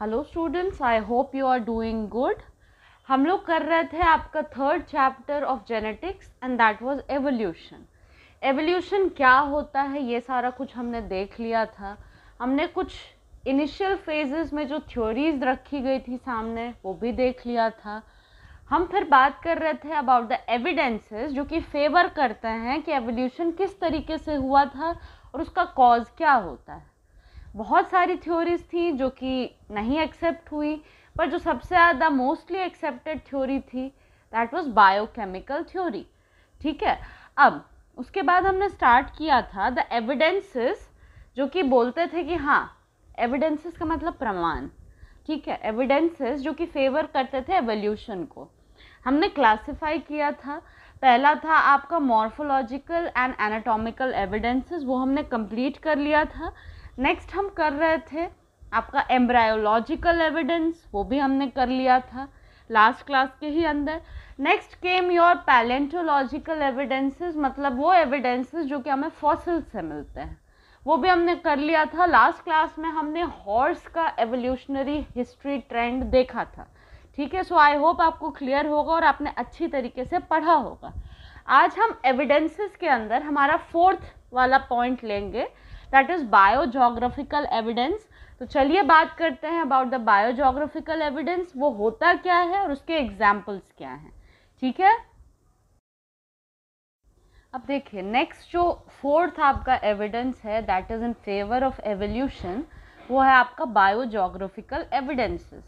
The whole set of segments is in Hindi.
Hello students I hope you are doing good हम लोग कर रहे थे आपका third chapter of genetics and that was evolution evolution क्या होता है ये सारा कुछ हमने देख लिया था हमने कुछ इनिशियल फेजेस में जो थ्योरीज रखी गई थी सामने वो भी देख लिया था हम फिर बात कर रहे थे अबाउट द एविडेंसेस जो कि फेवर करते हैं कि एवोल्यूशन किस तरीके से हुआ था और उसका कॉज क्या होता है बहुत सारी थ्योरीज थी जो कि नहीं एक्सेप्ट हुई पर जो सबसे ज़्यादा मोस्टली एक्सेप्टेड थ्योरी थी दैट वाज बायोकेमिकल थ्योरी ठीक है अब उसके बाद हमने स्टार्ट किया था द एविडेंसेस जो कि बोलते थे कि हाँ एविडेंसेस का मतलब प्रमाण ठीक है एविडेंसेस जो कि फेवर करते थे एवोल्यूशन को हमने क्लासिफाई किया था पहला था आपका मॉर्फोलॉजिकल एंड एनाटॉमिकल एविडेंसेस वो हमने कंप्लीट कर लिया था नेक्स्ट हम कर रहे थे आपका एम्ब्रायोलॉजिकल एविडेंस वो भी हमने कर लिया था लास्ट क्लास के ही अंदर next came your paleontological evidences मतलब वो एविडेंसेस जो कि हमें फॉसिल से मिलते हैं वो भी हमने कर लिया था लास्ट क्लास में हमने हॉर्स का एवोल्यूशनरी हिस्ट्री ट्रेंड देखा था ठीक है सो आई होप आपको क्लियर होगा और आपने अच्छी तरीके से पढ़ा होगा आज हम एविडेंसेस के अंदर हमारा फोर्थ वाला पॉइंट लेंगे दैट इज़ बायोजोग्राफिकल एविडेंस तो चलिए बात करते हैं अबाउट द बायोजोग्राफिकल एविडेंस वो होता क्या है और उसके एग्जाम्पल्स क्या हैं ठीक है अब देखिए नेक्स्ट जो फोर्थ आपका एविडेंस है that is in favour of evolution वो है आपका बायोजोग्राफिकल एविडेंसेस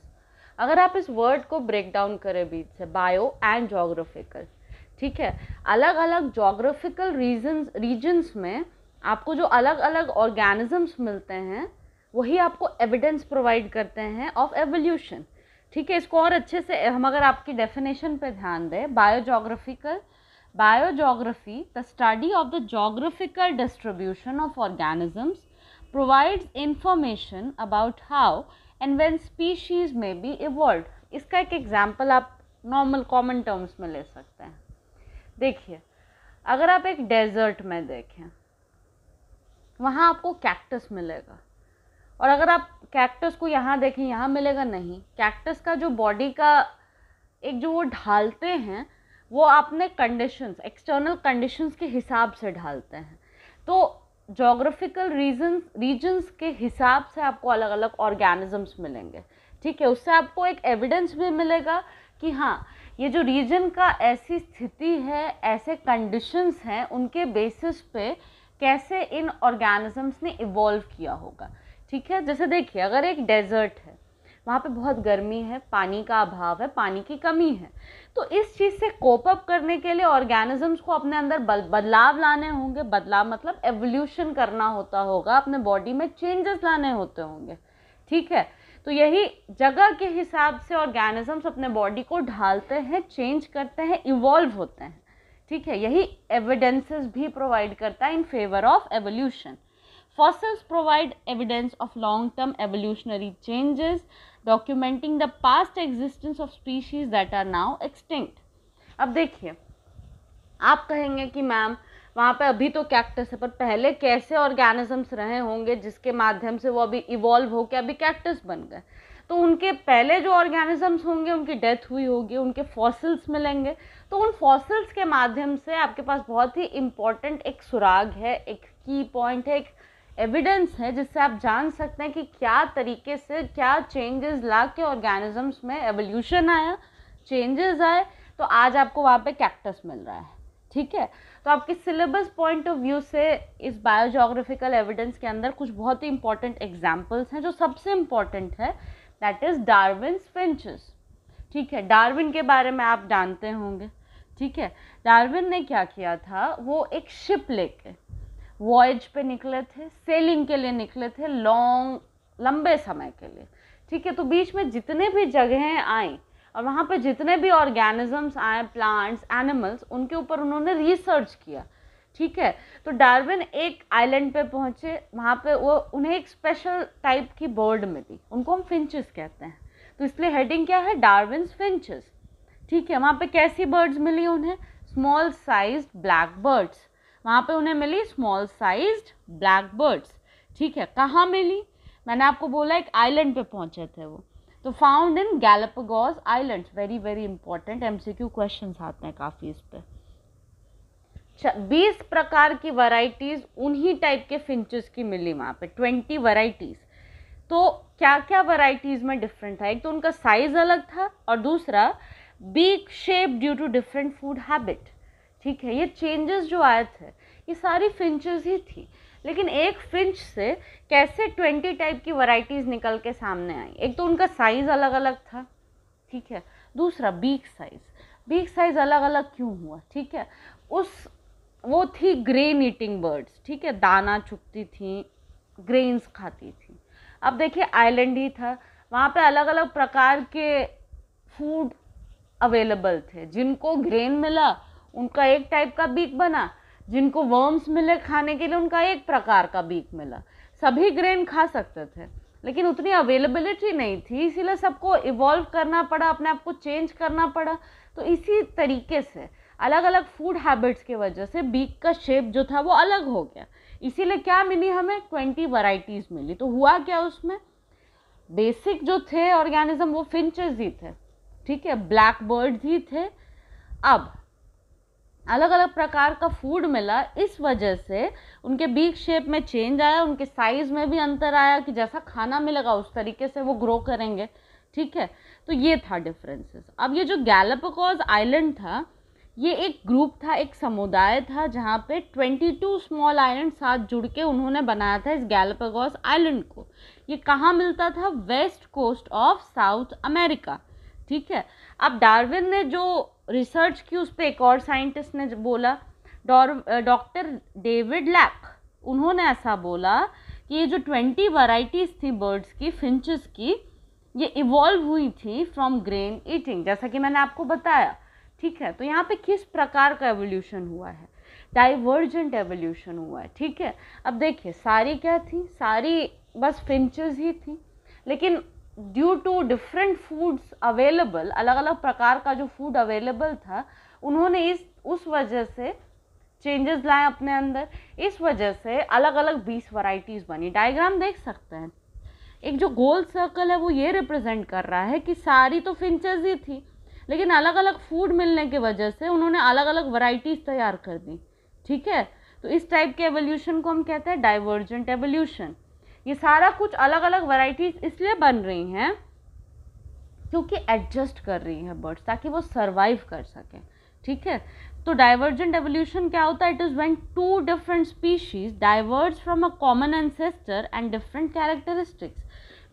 अगर आप इस वर्ड को ब्रेक डाउन करें बीच से बायो एंड जोग्राफिकल ठीक है अलग अलग जोग्राफिकल रीजन्स रीजन्स में आपको जो अलग अलग ऑर्गेनिजम्स मिलते हैं वही आपको एविडेंस प्रोवाइड करते हैं ऑफ एवोल्यूशन ठीक है इसको और अच्छे से हम अगर आपकी डेफिनेशन पर ध्यान दें biogeographical biogeography the study of the geographical distribution of organisms provides information about how and when species may be evolve इसका एक एग्जाम्पल आप नॉर्मल कॉमन टर्म्स में ले सकते हैं देखिए अगर आप एक डेजर्ट में देखें वहाँ आपको कैक्टस मिलेगा और अगर आप कैक्टस को यहाँ देखें यहाँ मिलेगा नहीं कैक्टस का जो बॉडी का एक जो वो ढालते हैं वो अपने कंडीशंस एक्सटर्नल कंडीशंस के हिसाब से ढालते हैं तो जोग्राफिकल रीजन रीजन्स के हिसाब से आपको अलग अलग ऑर्गेनिजम्स मिलेंगे ठीक है उससे आपको एक एविडेंस भी मिलेगा कि हाँ ये जो रीजन का ऐसी स्थिति है ऐसे कंडीशंस हैं उनके बेसिस पे कैसे इन ऑर्गेनिजम्स ने इवॉल्व किया होगा ठीक है जैसे देखिए अगर एक डेजर्ट है वहाँ पे बहुत गर्मी है पानी का अभाव है पानी की कमी है तो इस चीज़ से कोप अप करने के लिए ऑर्गेनिजम्स को अपने अंदर बदलाव लाने होंगे बदलाव मतलब एवोल्यूशन करना होता होगा अपने बॉडी में चेंजेस लाने होते होंगे ठीक है तो यही जगह के हिसाब से ऑर्गेनिजम्स अपने बॉडी को ढालते हैं चेंज करते हैं इवॉल्व होते हैं ठीक है यही एविडेंसेस भी प्रोवाइड करता है in favour of evolution fossils provide evidence of long term evolutionary changes documenting the past existence of species that are now extinct अब देखिए आप कहेंगे कि मैम वहाँ पे अभी तो कैक्टस है पर पहले कैसे ऑर्गेनिजम्स रहे होंगे जिसके माध्यम से वो अभी इवॉल्व होकर अभी कैक्टस बन गए तो उनके पहले जो ऑर्गेनिजम्स होंगे उनकी डेथ हुई होगी उनके फॉसिल्स मिलेंगे तो उन फॉसिल्स के माध्यम से आपके पास बहुत ही इम्पॉर्टेंट एक सुराग है एक की पॉइंट है एक एविडेंस है जिससे आप जान सकते हैं कि क्या तरीके से क्या चेंजेस ला के ऑर्गेनिजम्स में एवोल्यूशन आया चेंजेस आए तो आज आपको वहाँ पे कैक्टस मिल रहा है ठीक है तो आपके सिलेबस पॉइंट ऑफ व्यू से इस बायोजोग्राफिकल एविडेंस के अंदर कुछ बहुत ही इंपॉर्टेंट एग्जाम्पल्स हैं जो सबसे इम्पॉर्टेंट है दैट इज़ डार्विन फिंचेस ठीक है डार्विन के बारे में आप जानते होंगे ठीक है डार्विन ने क्या किया था वो एक शिप लेके वॉयज पे निकले थे सेलिंग के लिए निकले थे लॉन्ग लंबे समय के लिए ठीक है तो बीच में जितने भी जगहें आई और वहाँ पे जितने भी ऑर्गेनिजम्स आए प्लांट्स एनिमल्स उनके ऊपर उन्होंने रिसर्च किया ठीक है तो डार्विन एक आइलैंड पे पहुँचे वहाँ पे वो उन्हें एक स्पेशल टाइप की बर्ड मिली उनको हम फिंचेस कहते हैं तो इसलिए हेडिंग क्या है डार्विन फिंचेस ठीक है वहाँ पे कैसी बर्ड्स मिली उन्हें स्मॉल साइज ब्लैक बर्ड्स वहाँ पे उन्हें मिली स्मॉल साइज ब्लैक बर्ड्स ठीक है कहाँ मिली मैंने आपको बोला एक आइलैंड पे पहुँचे थे वो तो found in Galapagos island very very important M question आते हैं काफ़ी इस पर बीस प्रकार की वराइटीज़ उन्हीं टाइप के फिंचेस की मिली वहाँ पे ट्वेंटी वराइटीज़ तो क्या क्या वराइटीज़ में डिफरेंट था एक तो उनका साइज़ अलग था और दूसरा beak shape due to different food habit ठीक है ये चेंजेस जो आए थे ये सारी फिंचेस ही थी लेकिन एक फिंच से कैसे ट्वेंटी टाइप की वराइटीज़ निकल के सामने आई एक तो उनका साइज़ अलग अलग था ठीक है दूसरा बीक साइज़ बीक साइज़ अलग अलग क्यों हुआ ठीक है उस वो थी ग्रेन ईटिंग बर्ड्स ठीक है दाना चुगती थी ग्रेन्स खाती थी अब देखिए आइलैंड ही था वहाँ पे अलग अलग प्रकार के फूड अवेलेबल थे जिनको ग्रेन मिला उनका एक टाइप का बीक बना जिनको वर्म्स मिले खाने के लिए उनका एक प्रकार का बीक मिला सभी ग्रेन खा सकते थे लेकिन उतनी अवेलेबिलिटी नहीं थी इसीलिए सबको इवॉल्व करना पड़ा अपने आप को चेंज करना पड़ा तो इसी तरीके से अलग अलग फूड हैबिट्स की वजह से बीक का शेप जो था वो अलग हो गया इसीलिए क्या मिली हमें ट्वेंटी वराइटीज़ मिली तो हुआ क्या उसमें बेसिक जो थे ऑर्गेनिज्म वो फिंचेस ही थे ठीक है ब्लैक बर्ड्स ही थे अब अलग अलग प्रकार का फूड मिला इस वजह से उनके बीक शेप में चेंज आया उनके साइज़ में भी अंतर आया कि जैसा खाना मिलेगा उस तरीके से वो ग्रो करेंगे ठीक है तो ये था डिफरेंसेस अब ये जो गैलपकॉज आइलैंड था ये एक ग्रुप था एक समुदाय था जहाँ पे 22 स्मॉल आइलैंड साथ जुड़ के उन्होंने बनाया था इस गैलापागोस आइलैंड को ये कहाँ मिलता था west coast of South America ठीक है अब डार्विन ने जो रिसर्च की उस पर एक और साइंटिस्ट ने बोला डॉक्टर डेविड लैक उन्होंने ऐसा बोला कि ये जो 20 वराइटीज़ थी बर्ड्स की फिंचज़ की ये इवॉल्व हुई थी फ्रॉम ग्रेन ईटिंग जैसा कि मैंने आपको बताया ठीक है तो यहाँ पे किस प्रकार का एवोल्यूशन हुआ है डाइवर्जेंट एवोल्यूशन हुआ है ठीक है अब देखिए सारी क्या थी सारी बस फिंचेस ही थी लेकिन due to different foods available अलग अलग प्रकार का जो फूड अवेलेबल था उन्होंने इस उस वजह से चेंजेस लाए अपने अंदर इस वजह से अलग अलग बीस वराइटीज़ बनी डायग्राम देख सकते हैं एक जो गोल सर्कल है वो ये रिप्रेजेंट कर रहा है कि सारी तो फिंचेस ही थी लेकिन अलग अलग फूड मिलने की वजह से उन्होंने अलग अलग वराइटीज़ तैयार कर दी ठीक है तो इस टाइप के एवोल्यूशन को हम कहते हैं डाइवर्जेंट एवोल्यूशन ये सारा कुछ अलग अलग वराइटीज इसलिए बन रही हैं क्योंकि एडजस्ट कर रही हैं बर्ड्स ताकि वो सर्वाइव कर सकें ठीक है तो डाइवर्जेंट एवोल्यूशन क्या होता है it is when two different species diverge from a common ancestor and different characteristics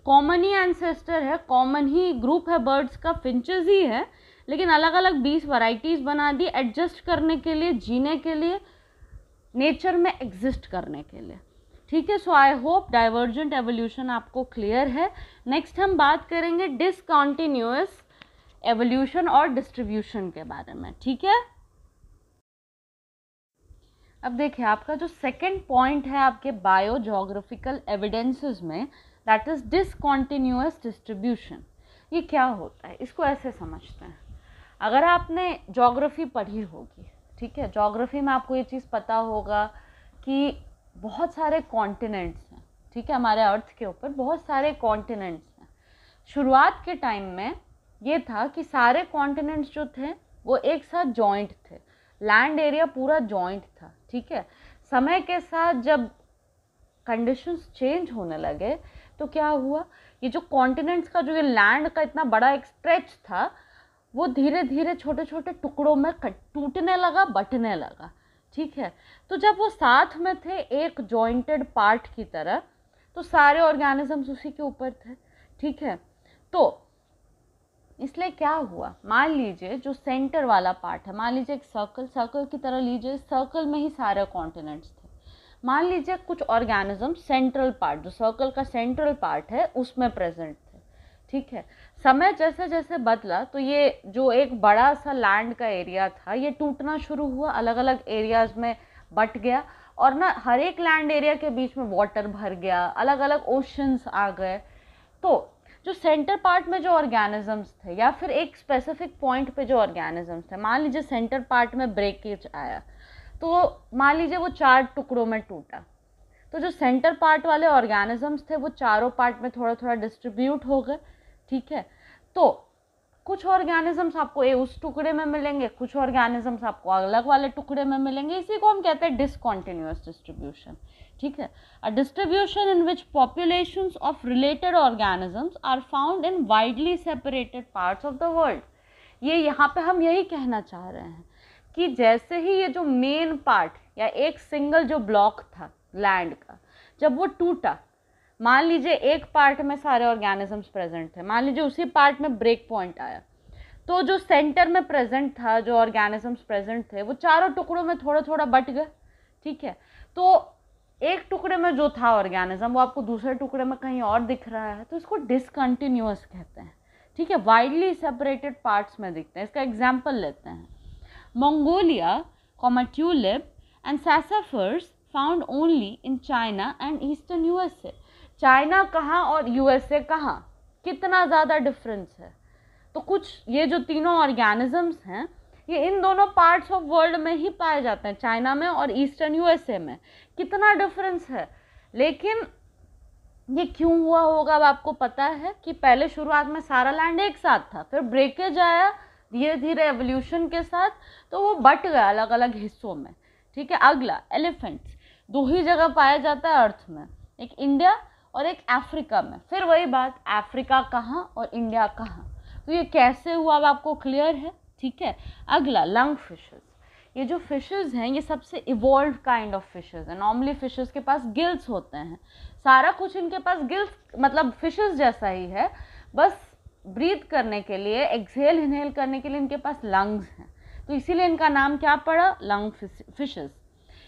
common ही एंसेस्टर है कॉमन ही ग्रुप है बर्ड्स का फिंचज ही है लेकिन अलग अलग बीस वराइटीज बना दी एडजस्ट करने के लिए जीने के लिए नेचर में एग्जिस्ट करने के लिए ठीक है so I hope divergent evolution आपको क्लियर है नेक्स्ट हम बात करेंगे डिसकॉन्टिन्यूस एवोल्यूशन और डिस्ट्रीब्यूशन के बारे में ठीक है अब देखिए आपका जो सेकंड पॉइंट है आपके बायो जोग्राफिकल एविडेंसेस में दैट इज़ डिसकॉन्टिन्यूस डिस्ट्रीब्यूशन ये क्या होता है इसको ऐसे समझते हैं अगर आपने जोग्राफ़ी पढ़ी होगी ठीक है जोग्राफ़ी में आपको ये चीज़ पता होगा कि बहुत सारे कॉन्टिनेंट्स हैं ठीक है हमारे अर्थ के ऊपर बहुत सारे कॉन्टिनेंट्स हैं शुरुआत के टाइम में ये था कि सारे कॉन्टिनेंट्स जो थे वो एक साथ जॉइंट थे लैंड एरिया पूरा जॉइंट था ठीक है समय के साथ जब कंडीशंस चेंज होने लगे तो क्या हुआ ये जो कॉन्टिनेंट्स का जो ये लैंड का इतना बड़ा एक स्ट्रेच था वो धीरे धीरे छोटे छोटे टुकड़ों में कट टूटने लगा बटने लगा ठीक है तो जब वो साथ में थे एक जॉइंटेड पार्ट की तरह तो सारे ऑर्गेनिजम्स उसी के ऊपर थे ठीक है तो इसलिए क्या हुआ मान लीजिए जो सेंटर वाला पार्ट है मान लीजिए एक सर्कल सर्कल की तरह लीजिए सर्कल में ही सारे कॉन्टिनेंट्स थे मान लीजिए कुछ ऑर्गेनिज्म सेंट्रल पार्ट जो सर्कल का सेंट्रल पार्ट है उसमें प्रेजेंट ठीक है समय जैसे जैसे बदला तो ये जो एक बड़ा सा लैंड का एरिया था ये टूटना शुरू हुआ अलग अलग एरियाज में बट गया और ना हर एक लैंड एरिया के बीच में वाटर भर गया अलग अलग ओशंस आ गए तो जो सेंटर पार्ट में जो ऑर्गेनिजम्स थे या फिर एक स्पेसिफिक पॉइंट पे जो ऑर्गेनिजम्स थे मान लीजिए सेंटर पार्ट में ब्रेकेज आया तो मान लीजिए वो चार टुकड़ों में टूटा तो जो सेंटर पार्ट वाले ऑर्गेनिजम्स थे वो चारों पार्ट में थोड़ा थोड़ा डिस्ट्रीब्यूट हो गए ठीक है तो कुछ ऑर्गेनिजम्स आपको ए उस टुकड़े में मिलेंगे कुछ ऑर्गेनिजम्स आपको अलग वाले टुकड़े में मिलेंगे इसी को हम कहते हैं डिसकॉन्टिन्यूस डिस्ट्रीब्यूशन ठीक है a distribution in which population of related organisms are found in widely separated parts of the world ये यहाँ पे हम यही कहना चाह रहे हैं कि जैसे ही ये जो मेन पार्ट या एक सिंगल जो ब्लॉक था लैंड का जब वो टूटा मान लीजिए एक पार्ट में सारे ऑर्गेनिजम्स प्रेजेंट थे मान लीजिए उसी पार्ट में ब्रेक पॉइंट आया तो जो सेंटर में प्रेजेंट था जो ऑर्गेनिजम्स प्रेजेंट थे वो चारों टुकड़ों में थोड़ा थोड़ा बट गए ठीक है तो एक टुकड़े में जो था ऑर्गेनिज्म वो आपको दूसरे टुकड़े में कहीं और दिख रहा है तो इसको डिसकंटिन्यूस कहते हैं ठीक है वाइडली सेपरेटेड पार्ट्स में दिखते हैं इसका एग्जाम्पल लेते हैं magnolia comma and sassafras found only in China and eastern USA China कहाँ और यूएसए कहाँ कितना ज़्यादा डिफरेंस है तो कुछ ये जो तीनों ऑर्गेनिजम्स हैं ये इन दोनों पार्ट्स ऑफ वर्ल्ड में ही पाए जाते हैं चाइना में और ईस्टर्न यूएसए में कितना डिफरेंस है लेकिन ये क्यों हुआ होगा अब आपको पता है कि पहले शुरुआत में सारा लैंड एक साथ था फिर ब्रेकेज आया धीरे धीरे एवोल्यूशन के साथ तो वो बट गया अलग अलग हिस्सों में ठीक है अगला एलिफेंट्स दो ही जगह पाया जाता है अर्थ में एक इंडिया और एक अफ्रीका में फिर वही बात अफ्रीका कहाँ और इंडिया कहाँ तो ये कैसे हुआ अब आपको क्लियर है ठीक है अगला लंग फिशेस ये जो फिशेस हैं ये सबसे इवॉल्व काइंड ऑफ फिशेस हैं नॉर्मली फिशेस के पास गिल्स होते हैं सारा कुछ इनके पास गिल्स मतलब फिशेस जैसा ही है बस ब्रीथ करने के लिए एक्सहेल इनहेल करने के लिए इनके पास लंग्स हैं तो इसीलिए इनका नाम क्या पड़ा लंग फिशेस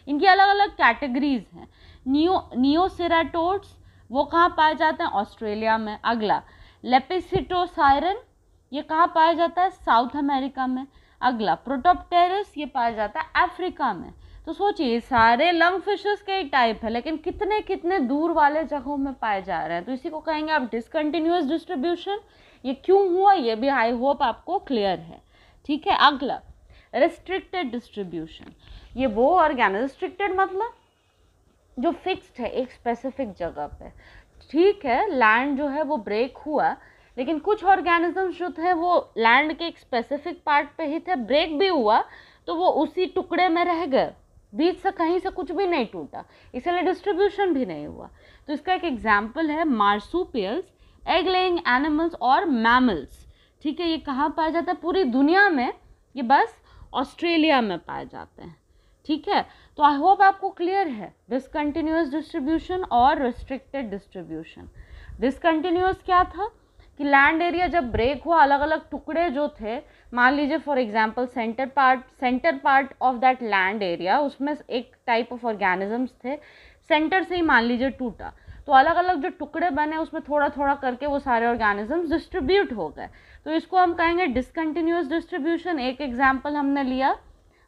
इनकी अलग अलग कैटेगरीज हैं नियो नियोसेराटोड्स वो कहाँ पाए जाते हैं ऑस्ट्रेलिया में अगला लेपिसिटोसायरन ये कहाँ पाया जाता है साउथ अमेरिका में अगला प्रोटोपटेरिस ये पाया जाता है अफ्रीका में तो सोचिए सारे लंग फिशेस के ही टाइप है लेकिन कितने कितने दूर वाले जगहों में पाए जा रहे हैं तो इसी को कहेंगे आप डिसकंटिन्यूस डिस्ट्रीब्यूशन ये क्यों हुआ ये भी आई होप आपको क्लियर है ठीक है अगला रिस्ट्रिक्टेड डिस्ट्रीब्यूशन ये वो ऑर्गेनिक रिस्ट्रिक्टेड मतलब जो फिक्स्ड है एक स्पेसिफिक जगह पे ठीक है लैंड जो है वो ब्रेक हुआ लेकिन कुछ ऑर्गेनिजम्स जो थे वो लैंड के एक स्पेसिफिक पार्ट पे ही थे ब्रेक भी हुआ तो वो उसी टुकड़े में रह गए बीच से कहीं से कुछ भी नहीं टूटा इसलिए डिस्ट्रीब्यूशन भी नहीं हुआ तो इसका एक एग्जाम्पल है मार्सूपियल्स एग लेइंग एनिमल्स और मैमल्स ठीक है ये कहाँ पाया जाता है पूरी दुनिया में ये बस ऑस्ट्रेलिया में पाए जाते हैं ठीक है तो आई होप आपको क्लियर है डिसकंटिन्यूस डिस्ट्रीब्यूशन और रिस्ट्रिक्टेड डिस्ट्रीब्यूशन डिसकंटिन्यूस क्या था कि लैंड एरिया जब ब्रेक हुआ अलग अलग टुकड़े जो थे मान लीजिए for example center part center part of that land area उसमें एक टाइप ऑफ ऑर्गेनिजम्स थे सेंटर से ही मान लीजिए टूटा तो अलग अलग जो टुकड़े बने उसमें थोड़ा थोड़ा करके वो सारे ऑर्गेनिजम्स डिस्ट्रीब्यूट हो गए तो इसको हम कहेंगे डिसकंटिन्यूस डिस्ट्रीब्यूशन एक एग्जाम्पल हमने लिया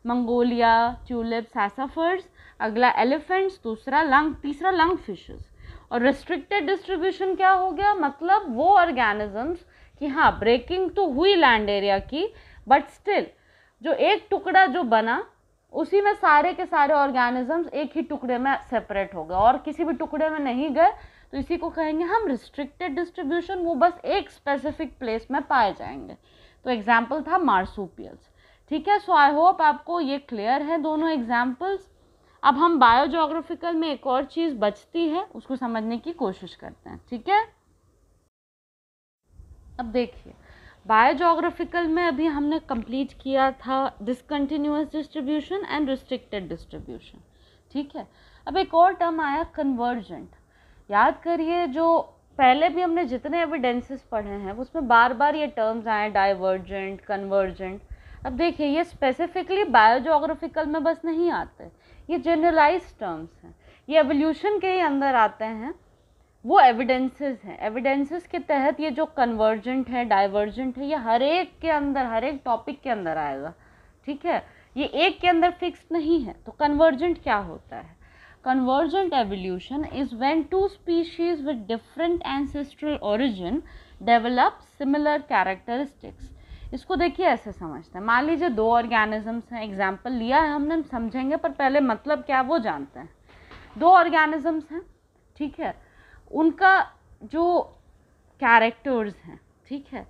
मंगोलिया ट्यूलिप सैसाफर्स अगला एलिफेंट्स दूसरा लंग तीसरा लंग फिशेस और रिस्ट्रिक्टेड डिस्ट्रीब्यूशन क्या हो गया मतलब वो ऑर्गेनिजम्स कि हाँ ब्रेकिंग तो हुई लैंड एरिया की बट स्टिल जो एक टुकड़ा जो बना उसी में सारे के सारे ऑर्गेनिजम्स एक ही टुकड़े में सेपरेट हो गए और किसी भी टुकड़े में नहीं गए तो इसी को कहेंगे हम रिस्ट्रिक्टेड डिस्ट्रीब्यूशन वो बस एक स्पेसिफिक प्लेस में पाए जाएंगे तो एग्जाम्पल था मार्सूपियल्स ठीक है सो आई होप आपको ये क्लियर है दोनों एग्जाम्पल्स अब हम बायोजोग्राफिकल में एक और चीज़ बचती है उसको समझने की कोशिश करते हैं ठीक है अब देखिए बायोजोग्राफिकल में अभी हमने कंप्लीट किया था discontinuous distribution and restricted distribution ठीक है अब एक और टर्म आया कन्वर्जेंट याद करिए जो पहले भी हमने जितने एविडेंसेस पढ़े हैं उसमें बार बार ये टर्म्स आए डाइवर्जेंट कन्वर्जेंट अब देखिए ये स्पेसिफिकली बायोजोग्राफिकल में बस नहीं आते ये जनरलाइज टर्म्स हैं ये एवोल्यूशन के ही अंदर आते हैं वो एविडेंसेस हैं एविडेंसेस के तहत ये जो कन्वर्जेंट है डाइवर्जेंट है ये हर एक के अंदर हर एक टॉपिक के अंदर आएगा ठीक है ये एक के अंदर फिक्स नहीं है तो कन्वर्जेंट क्या होता है convergent evolution is when two species with different ancestral origin develop similar characteristics इसको देखिए ऐसे समझते हैं मान लीजिए दो ऑर्गेनिजम्स हैं एग्जाम्पल लिया है हमने समझेंगे पर पहले मतलब क्या वो जानते हैं दो ऑर्गेनिजम्स हैं ठीक है उनका जो कैरेक्टर्स हैं ठीक है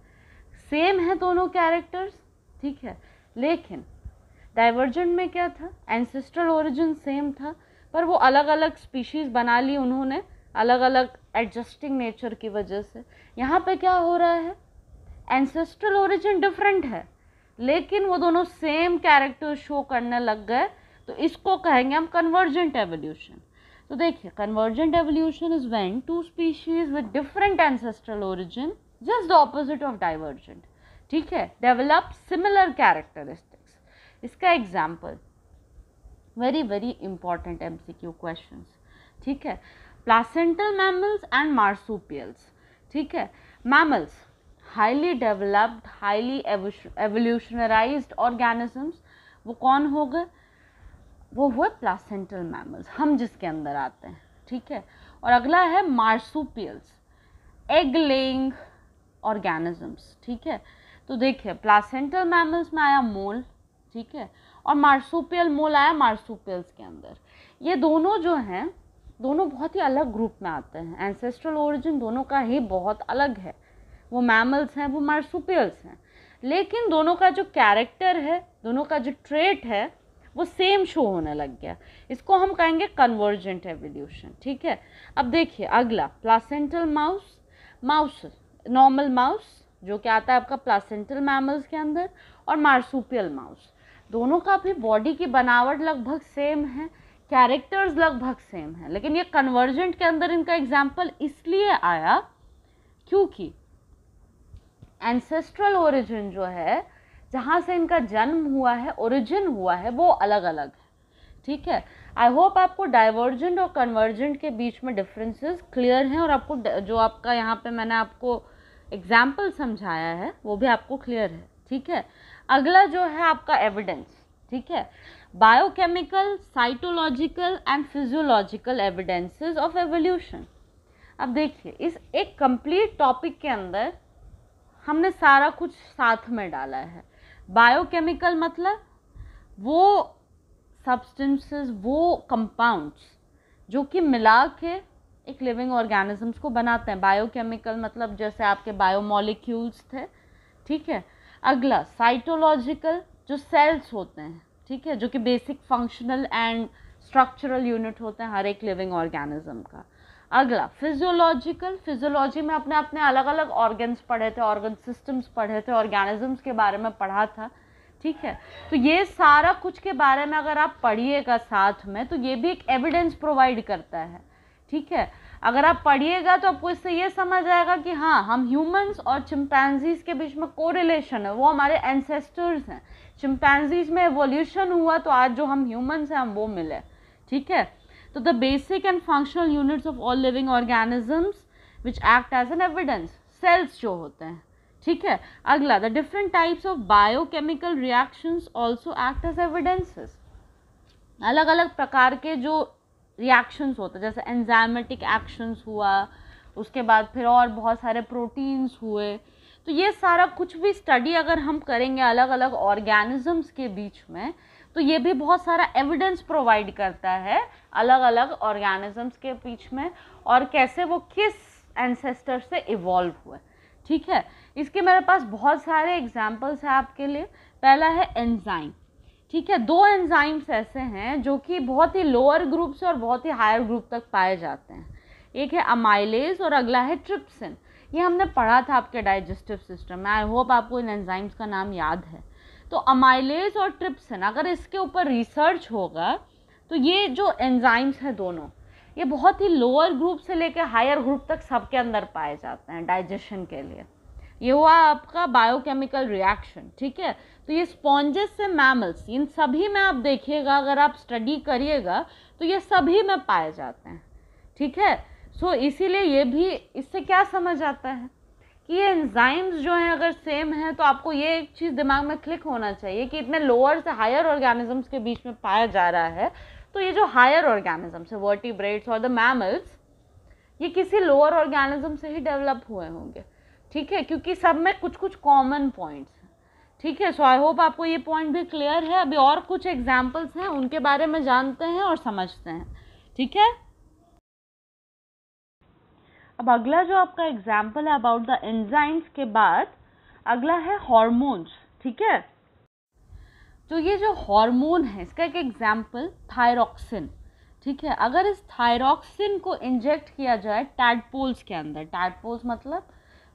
सेम है दोनों कैरेक्टर्स ठीक है लेकिन डाइवर्जेंट में क्या था एंसेस्ट्रल ओरिजिन सेम था पर वो अलग अलग स्पीशीज़ बना ली उन्होंने अलग अलग एडजस्टिंग नेचर की वजह से यहाँ पे क्या हो रहा है एंसेस्ट्रल ओरिजिन डिफरेंट है लेकिन वो दोनों सेम कैरेक्टर शो करने लग गए तो इसको कहेंगे हम कन्वर्जेंट एवोल्यूशन तो देखिए convergent evolution is when two species with different ancestral origin just the opposite of divergent ठीक है डेवलप सिमिलर कैरेक्टरिस्टिक्स इसका example very very important M C Q question ठीक है प्लासेंटल मैमल्स एंड मार्सूपियल्स ठीक है mammals highly developed highly evolutionarised organisms वो कौन हो गए वो हुए प्लासेंटल मैमल्स हम जिसके अंदर आते हैं ठीक है और अगला है मार्सूपियल्स एग लेइंग ऑर्गेनिजम्स ठीक है तो देखिए प्लासेंटल मैमल्स में आया मोल ठीक है और मार्सूपियल मोल आया मार्सूपियल्स के अंदर ये दोनों जो हैं दोनों बहुत ही अलग ग्रुप में आते हैं एंसेस्ट्रल ओरिजिन दोनों का ही बहुत अलग है वो मैमल्स हैं वो मार्सुपियल्स हैं लेकिन दोनों का जो कैरेक्टर है दोनों का जो ट्रेट है वो सेम शो होने लग गया इसको हम कहेंगे कन्वर्जेंट एवोल्यूशन ठीक है अब देखिए अगला placental mouse mouse normal mouse जो क्या आता है आपका प्लासेंटल मैमल्स के अंदर और मार्सुपियल माउस दोनों का भी बॉडी की बनावट लगभग सेम है कैरेक्टर्स लगभग सेम है लेकिन ये कन्वर्जेंट के अंदर इनका एग्जाम्पल इसलिए आया क्योंकि एंसेस्ट्रल ओरिजिन जो है जहाँ से इनका जन्म हुआ है ओरिजिन हुआ है वो अलग अलग है ठीक है आई होप आपको डाइवर्जेंट और कन्वर्जेंट के बीच में डिफरेंसेस क्लियर हैं और आपको जो आपका यहाँ पे मैंने आपको एग्जाम्पल समझाया है वो भी आपको क्लियर है ठीक है अगला जो है आपका एविडेंस ठीक है biochemical cytological and physiological evidences of evolution अब देखिए इस एक कंप्लीट टॉपिक के अंदर हमने सारा कुछ साथ में डाला है बायोकेमिकल मतलब वो सब्सटेंसेस वो कंपाउंड्स जो कि मिला के एक लिविंग ऑर्गेनिजम्स को बनाते हैं बायोकेमिकल मतलब जैसे आपके बायोमोलिक्यूल्स थे ठीक है अगला साइटोलॉजिकल जो सेल्स होते हैं ठीक है जो कि basic functional and structural unit होते हैं हर एक लिविंग ऑर्गेनिज्म का अगला फिजियोलॉजिकल फिजियोलॉजी में अपने अपने अलग अलग ऑर्गन्स पढ़े थे ऑर्गन सिस्टम्स पढ़े थे ऑर्गेनिजम्स के बारे में पढ़ा था ठीक है तो ये सारा कुछ के बारे में अगर आप पढ़िएगा साथ में तो ये भी एक एविडेंस प्रोवाइड करता है ठीक है अगर आप पढ़िएगा तो आपको इससे ये समझ आएगा कि हाँ हम ह्यूमंस और चिमपैनजीज़ के बीच में कोरिलेशन है वो हमारे एंसेस्टर्स हैं चिमपैनजीज में एवोल्यूशन हुआ तो आज जो हम ह्यूमंस हैं हम वो मिले ठीक है तो the basic and functional units of all living organisms which act as an evidence cells जो होते हैं ठीक है अगला the different types of biochemical reaction also act as evidences अलग अलग प्रकार के जो रिएक्शंस होते हैं जैसे एंजाइमेटिक एक्शंस हुआ उसके बाद फिर और बहुत सारे प्रोटीन्स हुए तो ये सारा कुछ भी स्टडी अगर हम करेंगे अलग अलग ऑर्गेनिजम्स के बीच में तो ये भी बहुत सारा एविडेंस प्रोवाइड करता है अलग अलग ऑर्गेनिजम्स के बीच में और कैसे वो किस एंसेस्टर से इवॉल्व हुए ठीक है इसके मेरे पास बहुत सारे एग्जाम्पल्स हैं आपके लिए पहला है एंजाइम ठीक है दो एंजाइम्स ऐसे हैं जो कि बहुत ही लोअर ग्रुप से और बहुत ही हायर ग्रुप तक पाए जाते हैं एक है अमाइलेज और अगला है ट्रिप्सिन ये हमने पढ़ा था आपके डाइजेस्टिव सिस्टम में आई होप आपको इन एंजाइम्स का नाम याद है तो अमाइलेज और ट्रिप्सिन अगर इसके ऊपर रिसर्च होगा तो ये जो एंजाइम्स हैं दोनों ये बहुत ही लोअर ग्रुप से लेकर हायर ग्रुप तक सबके अंदर पाए जाते हैं डाइजेशन के लिए ये हुआ आपका बायोकेमिकल रिएक्शन ठीक है तो ये स्पॉन्जेस से मैमल्स इन सभी में आप देखिएगा अगर आप स्टडी करिएगा तो ये सभी में पाए जाते हैं ठीक है सो so, इसीलिए ये भी इससे क्या समझ आता है कि ये एंजाइम्स जो हैं अगर सेम है तो आपको ये एक चीज़ दिमाग में क्लिक होना चाहिए कि इतने लोअर से हायर ऑर्गेनिजम्स के बीच में पाया जा रहा है तो ये जो हायर ऑर्गेनिजम्स है वर्टिब्रेट्स और द मैमल्स ये किसी लोअर ऑर्गेनिज्म से ही डेवलप हुए होंगे ठीक है क्योंकि सब में कुछ कुछ कॉमन पॉइंट्स ठीक है सो आई होप आपको ये पॉइंट भी क्लियर है अभी और कुछ एग्जाम्पल्स हैं उनके बारे में जानते हैं और समझते हैं ठीक है अब अगला जो आपका एग्जाम्पल है अबाउट द एंजाइम्स के बाद अगला है हॉर्मोन्स ठीक है तो ये जो हार्मोन है इसका एक एग्जाम्पल थायरॉक्सिन ठीक है अगर इस थायरॉक्सिन को इंजेक्ट किया जाए टैडपोल्स के अंदर टैडपोल्स मतलब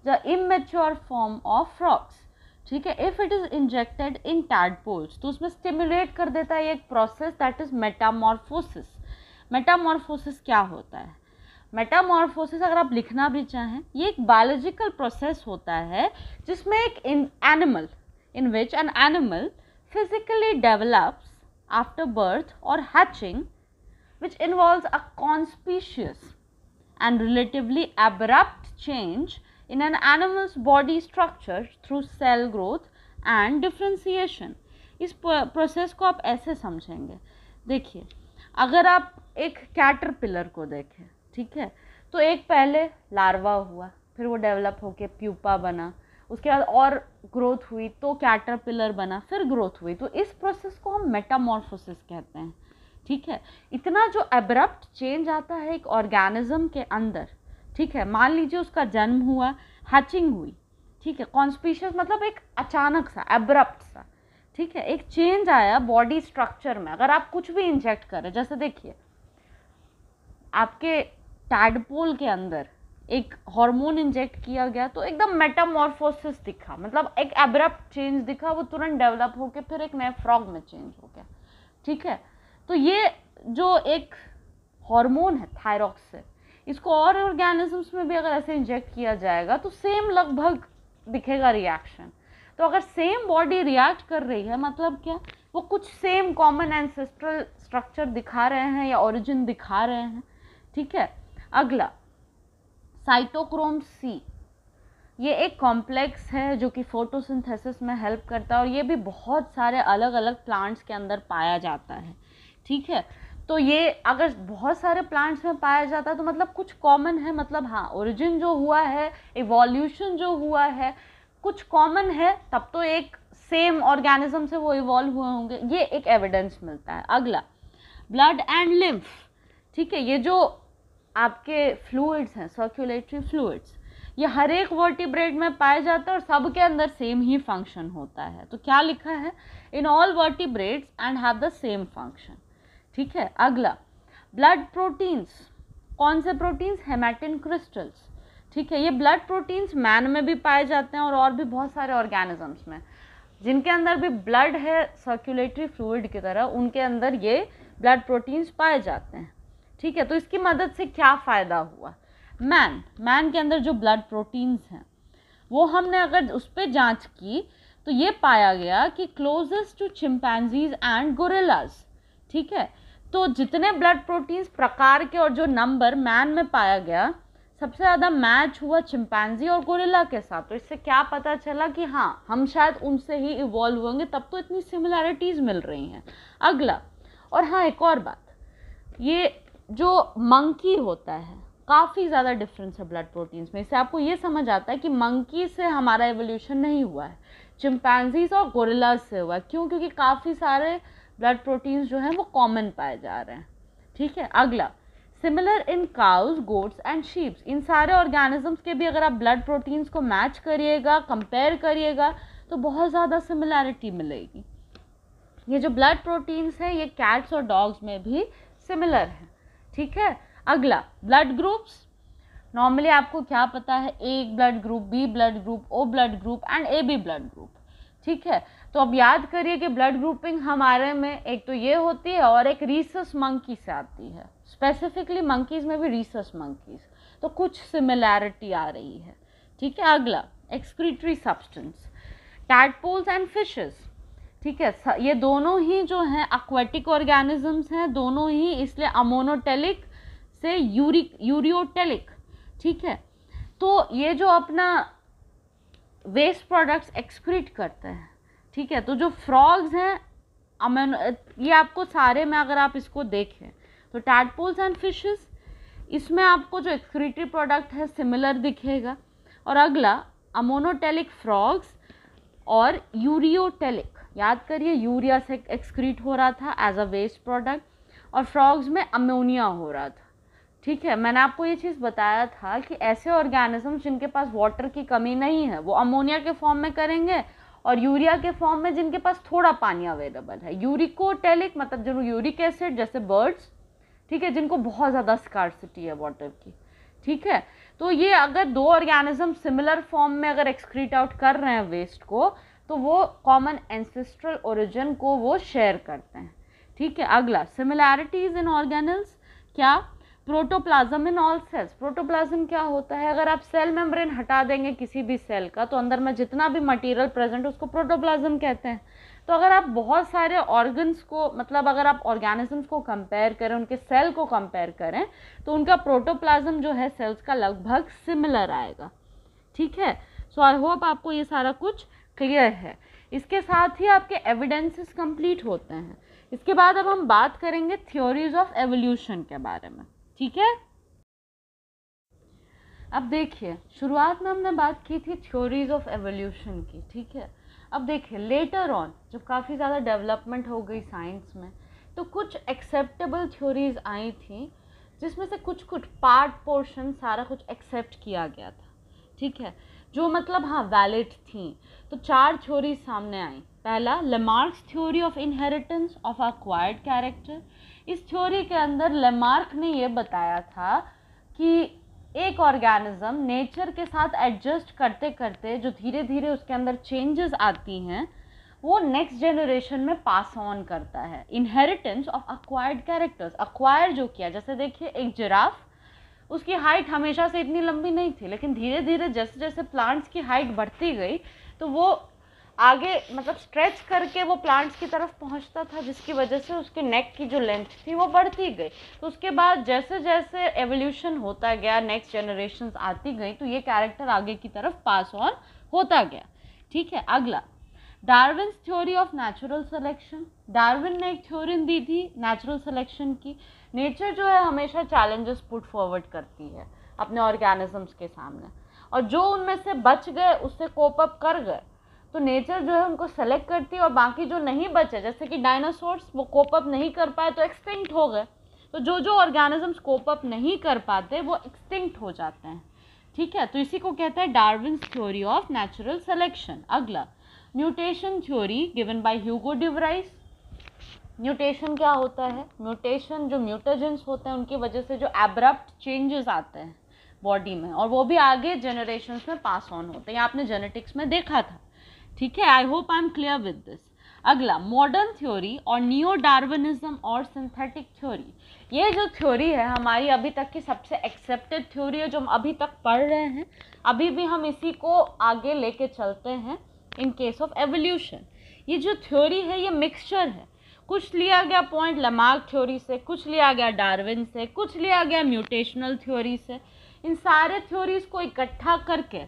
the immature form of frogs ठीक है if it is injected in tadpoles तो उसमें स्टिमुलेट कर देता है एक process that is metamorphosis metamorphosis क्या होता है मेटामॉर्फोसिस अगर आप लिखना भी चाहें ये एक बायोलॉजिकल प्रोसेस होता है जिसमें एक animal in which an animal physically develops after birth or hatching, which involves a conspicuous and relatively abrupt change in an animal's body structure through cell growth and differentiation. इस प्रोसेस को आप ऐसे समझेंगे देखिए अगर आप एक कैटरपिलर को देखें ठीक है तो एक पहले लार्वा हुआ फिर वो डेवलप होके प्यूपा बना उसके बाद और ग्रोथ हुई तो कैटरपिलर बना फिर ग्रोथ हुई तो इस प्रोसेस को हम मेटामॉर्फोसिस कहते हैं ठीक है इतना जो एब्रप्ट चेंज आता है एक ऑर्गेनिज्म के अंदर ठीक है मान लीजिए उसका जन्म हुआ हैचिंग हुई ठीक है कॉन्स्पिशियस मतलब एक अचानक सा एब्रप्ट सा ठीक है एक चेंज आया बॉडी स्ट्रक्चर में अगर आप कुछ भी इंजेक्ट करें जैसे देखिए आपके टैडपोल के अंदर एक हार्मोन इंजेक्ट किया गया तो एकदम मेटामॉर्फोसिस दिखा मतलब एक एब्रप्ट चेंज दिखा वो तुरंत डेवलप होकर फिर एक नए फ्रॉग में चेंज हो गया ठीक है तो ये जो एक हार्मोन है थायरॉक्सिन इसको और ऑर्गेनिजम्स में भी अगर ऐसे इंजेक्ट किया जाएगा तो सेम लगभग दिखेगा रिएक्शन तो अगर सेम बॉडी रिएक्ट कर रही है मतलब क्या वो कुछ सेम कॉमन एंसेस्ट्रल स्ट्रक्चर दिखा रहे हैं या ओरिजिन दिखा रहे हैं ठीक है अगला साइटोक्रोम सी ये एक कॉम्प्लेक्स है जो कि फोटोसिंथेसिस में हेल्प करता है और ये भी बहुत सारे अलग अलग प्लांट्स के अंदर पाया जाता है ठीक है तो ये अगर बहुत सारे प्लांट्स में पाया जाता है तो मतलब कुछ कॉमन है मतलब हाँ ओरिजिन जो हुआ है इवोल्यूशन जो हुआ है कुछ कॉमन है तब तो एक सेम ऑर्गेनिज्म से वो इवॉल्व हुए होंगे ये एक एविडेंस मिलता है अगला ब्लड एंड लिम्फ ठीक है ये जो आपके फ्लूइड्स हैं सर्कुलेटरी फ्लूइड्स ये हर एक वर्टिब्रेट में पाए जाते हैं और सबके अंदर सेम ही फंक्शन होता है तो क्या लिखा है in all vertebrates and have the same function ठीक है अगला ब्लड प्रोटीन्स कौन से प्रोटीन्स हेमेटिन क्रिस्टल्स ठीक है ये ब्लड प्रोटीन्स मैन में भी पाए जाते हैं और और भी बहुत सारे ऑर्गेनिजम्स में जिनके अंदर भी ब्लड है सर्कुलेटरी फ्लूड की तरह उनके अंदर ये ब्लड प्रोटीन्स पाए जाते हैं ठीक है तो इसकी मदद से क्या फ़ायदा हुआ मैन मैन के अंदर जो ब्लड प्रोटीन्स हैं वो हमने अगर उस पर जाँच की तो ये पाया गया कि closest to chimpanzees and gorillas ठीक है तो जितने ब्लड प्रोटीन्स प्रकार के और जो नंबर मैन में पाया गया सबसे ज़्यादा मैच हुआ चिमपैनजी और गोरेला के साथ तो इससे क्या पता चला कि हाँ हम शायद उनसे ही इवॉल्व होंगे तब तो इतनी सिमिलैरिटीज़ मिल रही हैं अगला और हाँ एक और बात ये जो मंकी होता है काफ़ी ज़्यादा डिफरेंस है ब्लड प्रोटीन्स में इससे आपको ये समझ आता है कि मंकी से हमारा एवोल्यूशन नहीं हुआ है चिमपैनजीज और गोरिल्लाज से हुआ है क्यों क्योंकि काफ़ी सारे ब्लड प्रोटीन्स जो हैं वो कॉमन पाए जा रहे हैं ठीक है अगला similar in cows goats and sheeps इन सारे ऑर्गेनिजम्स के भी अगर आप ब्लड प्रोटीन्स को मैच करिएगा कंपेयर करिएगा तो बहुत ज़्यादा सिमिलैरिटी मिलेगी ये जो ब्लड प्रोटीन्स हैं ये कैट्स और डॉग्स में भी सिमिलर हैं ठीक है अगला ब्लड ग्रुप्स नॉर्मली आपको क्या पता है A blood group B blood group O blood group and A B blood group ठीक है तो अब याद करिए कि ब्लड ग्रुपिंग हमारे में एक तो ये होती है और एक रिसस मंकी से आती है स्पेसिफिकली मंकीज़ में भी रिसस मंकीज़ तो कुछ सिमिलैरिटी आ रही है ठीक है अगला excretory substance tadpoles and fishes ठीक है ये दोनों ही जो हैं एक्वेटिक ऑर्गेनिजम्स हैं दोनों ही इसलिए अमोनोटेलिक से यूरिक यूरियोटेलिक ठीक है तो ये जो अपना वेस्ट प्रोडक्ट्स एक्सक्रीट करते हैं ठीक है तो जो फ्रॉग्स हैं अमेनो ये आपको सारे में अगर आप इसको देखें तो टैटपोल्स एंड फिशेस इसमें आपको जो एक्सक्रीटरी प्रोडक्ट है सिमिलर दिखेगा और अगला अमोनोटेलिक फ्रॉग्स और यूरियोटेलिक याद करिए यूरिया से एक्सक्रीट हो रहा था एज अ वेस्ट प्रोडक्ट और फ्रॉग्स में अमोनिया हो रहा था ठीक है मैंने आपको ये चीज़ बताया था कि ऐसे ऑर्गेनिज्म जिनके पास वाटर की कमी नहीं है वो अमोनिया के फॉर्म में करेंगे और यूरिया के फॉर्म में जिनके पास थोड़ा पानी अवेलेबल है यूरिकोटेलिक मतलब जो यूरिक एसिड जैसे बर्ड्स ठीक है जिनको बहुत ज़्यादा स्कारसिटी है वाटर की ठीक है तो ये अगर दो ऑर्गेनिज्म सिमिलर फॉर्म में अगर एक्सक्रीट आउट कर रहे हैं वेस्ट को तो वो कॉमन एंसेस्ट्रल ओरिजिन को वो शेयर करते हैं ठीक है अगला सिमिलैरिटीज़ इन ऑर्गेनल्स क्या protoplasm in all cells protoplasm क्या होता है अगर आप सेल मेम्ब्रेन हटा देंगे किसी भी सेल का तो अंदर में जितना भी मटेरियल प्रेजेंट उसको प्रोटोप्लाज्म कहते हैं तो अगर आप बहुत सारे ऑर्गन्स को मतलब अगर आप ऑर्गेनिजम्स को कंपेयर करें उनके सेल को कंपेयर करें तो उनका प्रोटोप्लाज्म जो है सेल्स का लगभग सिमिलर आएगा ठीक है सो आई होप आपको ये सारा कुछ क्लियर है इसके साथ ही आपके एविडेंसेस कंप्लीट होते हैं इसके बाद अब हम बात करेंगे थ्योरीज ऑफ एवोल्यूशन के बारे में ठीक है अब देखिए शुरुआत में हमने बात की थी थ्योरीज ऑफ एवोल्यूशन की ठीक है अब देखिए लेटर ऑन जब काफ़ी ज़्यादा डेवलपमेंट हो गई साइंस में तो कुछ एक्सेप्टेबल थ्योरीज आई थी जिसमें से कुछ कुछ पार्ट पोर्शन सारा कुछ एक्सेप्ट किया गया था ठीक है जो मतलब हाँ वैलिड थी तो चार थ्योरी सामने आई पहला Lamarck's theory of inheritance of acquired character इस थ्योरी के अंदर लेमार्क ने यह बताया था कि एक ऑर्गेनिज्म नेचर के साथ एडजस्ट करते करते जो धीरे धीरे उसके अंदर चेंजेस आती हैं वो नेक्स्ट जनरेशन में पास ऑन करता है inheritance of acquired characters acquire जो किया जैसे देखिए एक जिराफ उसकी हाइट हमेशा से इतनी लंबी नहीं थी लेकिन धीरे धीरे जैसे जैसे प्लांट्स की हाइट बढ़ती गई तो वो आगे मतलब स्ट्रेच करके वो प्लांट्स की तरफ पहुंचता था जिसकी वजह से उसके नेक की जो लेंथ थी वो बढ़ती गई तो उसके बाद जैसे जैसे एवोल्यूशन होता गया नेक्स्ट जनरेशन आती गई तो ये कैरेक्टर आगे की तरफ पास ऑन होता गया ठीक है अगला Darwin's theory of natural selection Darwin ने एक थ्योरी दी थी नेचुरल सिलेक्शन की नेचर जो है हमेशा चैलेंजेस पुट फॉरवर्ड करती है अपने ऑर्गेनिजम्स के सामने और जो उनमें से बच गए उससे कोप अप कर गए तो नेचर जो है उनको सेलेक्ट करती है और बाकी जो नहीं बचे जैसे कि डायनासोर्स वो कोप अप नहीं कर पाए तो एक्सटिंक्ट हो गए तो जो जो ऑर्गेनिजम्स कोप अप नहीं कर पाते वो एक्सटिंक्ट हो जाते हैं ठीक है तो इसी को कहते हैं Darwin theory of natural selection अगला mutation theory given by Hugo de Vries mutation क्या होता है म्यूटेशन जो म्यूटेजेंस होते हैं उनकी वजह से जो एब्रप्ट चेंजेस आते हैं बॉडी में और वो भी आगे जनरेशन में पास ऑन होते हैं आपने जेनेटिक्स में देखा था ठीक है I hope I am clear with this अगला मॉडर्न थ्योरी और नियो डार्विनिज्म और सिंथेटिक थ्योरी ये जो थ्योरी है हमारी अभी तक की सबसे एक्सेप्टेड थ्योरी है जो हम अभी तक पढ़ रहे हैं अभी भी हम इसी को आगे लेके चलते हैं इन केस ऑफ एवोल्यूशन ये जो थ्योरी है ये मिक्सचर है कुछ लिया गया पॉइंट लमार्क थ्योरी से कुछ लिया गया डार्विन से कुछ लिया गया म्यूटेशनल थ्योरी से इन सारे थ्योरीज को इकट्ठा करके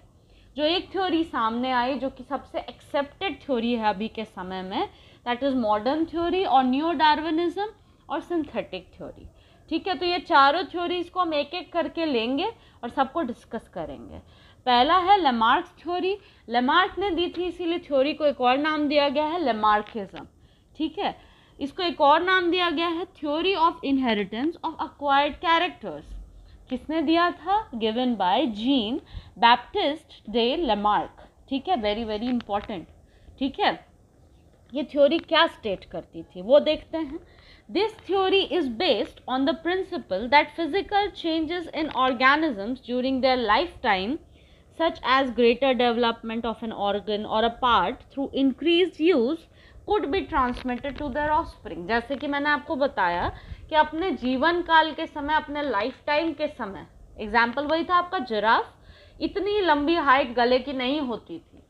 जो एक थ्योरी सामने आई जो कि सबसे एक्सेप्टेड थ्योरी है अभी के समय में दैट इज़ मॉडर्न थ्योरी और न्यू डार्विनिज्म और सिंथेटिक थ्योरी ठीक है तो ये चारों थ्योरीज को हम एक एक करके लेंगे और सबको डिस्कस करेंगे पहला है लेमार्क थ्योरी लेमार्क ने दी थी इसीलिए थ्योरी को एक और नाम दिया गया है लेमार्किज्म ठीक है इसको एक और नाम दिया गया है theory of inheritance of acquired characters किसने दिया था given by Jean Baptiste de Lamarck ठीक है वेरी वेरी इंपॉर्टेंट ठीक है ये थ्योरी क्या स्टेट करती थी वो देखते हैं this theory is based on the principle that physical changes in organisms during their life time such as greater development of an organ और a part through increase use could be transmitted to their spring जैसे कि मैंने आपको बताया कि अपने जीवन काल के समय अपने लाइफ टाइम के समय एग्जाम्पल वही था आपका जराफ इतनी लंबी हाइट गले की नहीं होती थी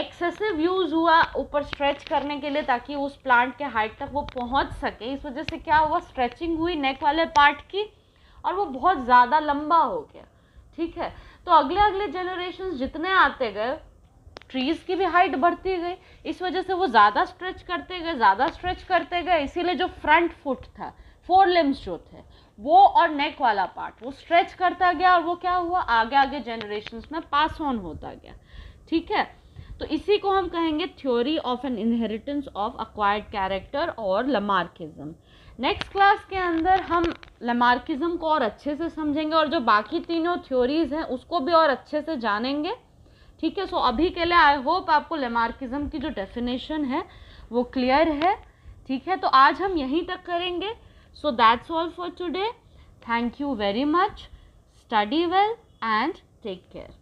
एक्सेसिव यूज़ हुआ ऊपर स्ट्रेच करने के लिए ताकि उस प्लांट के हाइट तक वो पहुंच सके इस वजह से क्या हुआ स्ट्रेचिंग हुई नेक वाले पार्ट की और वो बहुत ज़्यादा लंबा हो गया ठीक है तो अगले अगले जनरेशन जितने आते गए ट्रीज़ की भी हाइट बढ़ती गई इस वजह से वो ज़्यादा स्ट्रेच करते गए ज़्यादा स्ट्रेच करते गए इसीलिए जो फ्रंट फुट था फोर लिम्स जो थे वो और नेक वाला पार्ट वो स्ट्रेच करता गया और वो क्या हुआ आगे आगे जनरेशन में पास ऑन होता गया ठीक है तो इसी को हम कहेंगे theory of an inheritance of acquired character और लमार्किज्म नेक्स्ट क्लास के अंदर हम लमार्किज्म को और अच्छे से समझेंगे और जो बाकी तीनों थ्योरीज हैं उसको भी और अच्छे से जानेंगे ठीक है सो अभी के लिए आई होप आपको लेमार्किज़म की जो डेफिनेशन है वो क्लियर है ठीक है तो आज हम यहीं तक करेंगे so that's all for today thank you very much study well and take care